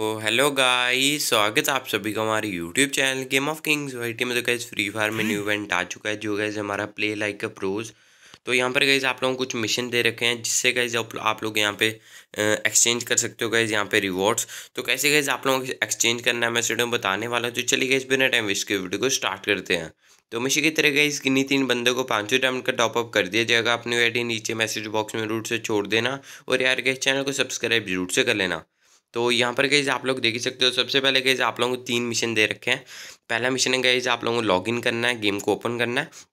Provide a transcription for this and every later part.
तो हेलो गाई स्वागत आप सभी का हमारे YouTube channel Game of Kings YT में तो गैस फ्री फायर में न्यू इवेंट आ चुका है जो गैस हमारा प्ले लाइक अ प्रोज तो यहाँ पर गैस आप लोगों को कुछ मिशन दे रखे हैं जिससे गैस आप लोग यहाँ पे एक्सचेंज कर सकते हो गैस यहाँ पे रिवॉर्ड्स तो कैसे गैस आप लोगों को एक्सचेंज करना है मैं स्टूडियो बताने वाला हूँ तो चलिए गैस बिना टाइम वेस्ट के वीडियो को स्टार्ट करते हैं तो मिशी की तरह गई किन्हीं तीन बंदों को पाँचों सौ डायमंड का टॉपअप कर दिया जाएगा अपनी आईडी नीचे मैसेज बॉक्स में रूट से छोड़ देना और यार गैस चैनल को सब्सक्राइब जरूर से कर लेना तो यहाँ पर गई आप लोग देख ही सकते हो सबसे पहले गई आप लोगों को तीन मिशन दे रखे हैं पहला मिशन है गई आप लोगों को लॉग करना है गेम को ओपन करना है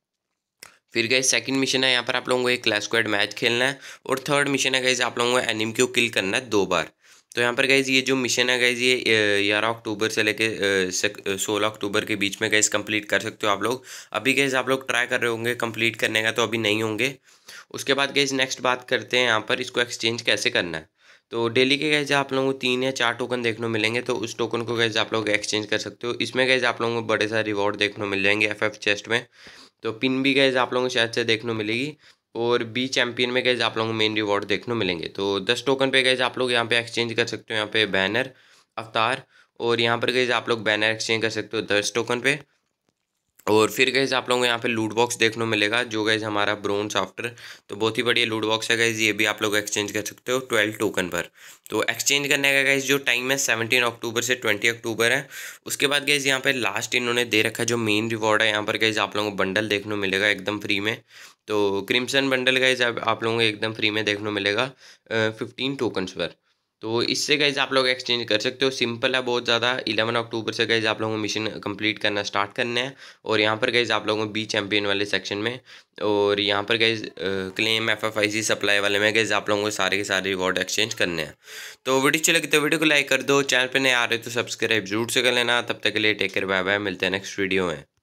फिर गए सेकंड मिशन है यहाँ पर आप लोगों को एक क्लास क्वेड मैच खेलना है और थर्ड मिशन है गई आप लोगों को एनिम को किल करना है दो बार तो यहाँ पर गए ये जो मिशन है गए ये ग्यारह अक्टूबर से लेके सोलह अक्टूबर के बीच में गए कंप्लीट कर सकते हो आप लोग अभी गए आप लोग ट्राई कर रहे होंगे कंप्लीट करने का तो अभी नहीं होंगे उसके बाद गए नेक्स्ट बात करते हैं यहाँ पर इसको एक्सचेंज कैसे करना है तो डेली के गैज आप लोगों को तीन या चार टोकन देखने को मिलेंगे तो उस टोकन को गैज आप लोग एक्सचेंज कर सकते हो इसमें गैज आप लोगों को बड़े सारे रिवॉर्ड देखने को मिल जाएंगे एफ एफ चेस्ट में तो पिन भी गैज आप लोगों को शायद से देखने मिलेगी और बी चैंपियन में गैज आप लोगों को मेन रिवॉर्ड देखने मिलेंगे तो दस टोकन पे गैज आप लोग यहाँ पे एक्सचेंज कर सकते हो यहाँ पे बैनर अवतार और यहाँ पर गैज आप लोग बैनर एक्सचेंज कर सकते हो दस टोकन पे और फिर गैज़ आप लोगों को यहाँ पे लूट बॉक्स देखने को मिलेगा जो गैज़ हमारा ब्रोन सॉफ्टवेयर तो बहुत ही बढ़िया लूट बॉक्स है गैज़ ये भी आप लोग एक्सचेंज कर सकते हो ट्वेल्व टोकन पर तो एक्सचेंज करने का गैज़ जो टाइम है सेवनटीन अक्टूबर से ट्वेंटी अक्टूबर है उसके बाद गैज़ यहाँ पे लास्ट इन्होंने दे रखा जो मेन रिवॉर्ड है यहाँ पर गैज़ आप लोगों को बंडल देखने को मिलेगा एकदम फ्री में तो क्रिम्सन बंडल गैज़ आप लोगों को एकदम फ्री में देखने को मिलेगा फिफ्टीन टोकन्स पर तो इससे गैज़ आप लोग एक्सचेंज कर सकते हो सिंपल है बहुत ज़्यादा इलेवन अक्टूबर से गैज़ आप लोगों को मिशन कंप्लीट करना स्टार्ट करना है और यहाँ पर गैज़ आप लोगों को बी चैंपियन वाले सेक्शन में और यहाँ पर guys claim F F I C supply वाले में गैज़ आप लोगों को सारे के सारे रिवॉर्ड एक्सचेंज करने हैं तो वीडियो अच्छी लगी तो वीडियो को लाइक कर दो चैनल पर नहीं आ रहे तो सब्सक्राइब जरूर से कर लेना तब तक के लिए टेक केयर बाय बाय मिलते हैं नेक्स्ट वीडियो में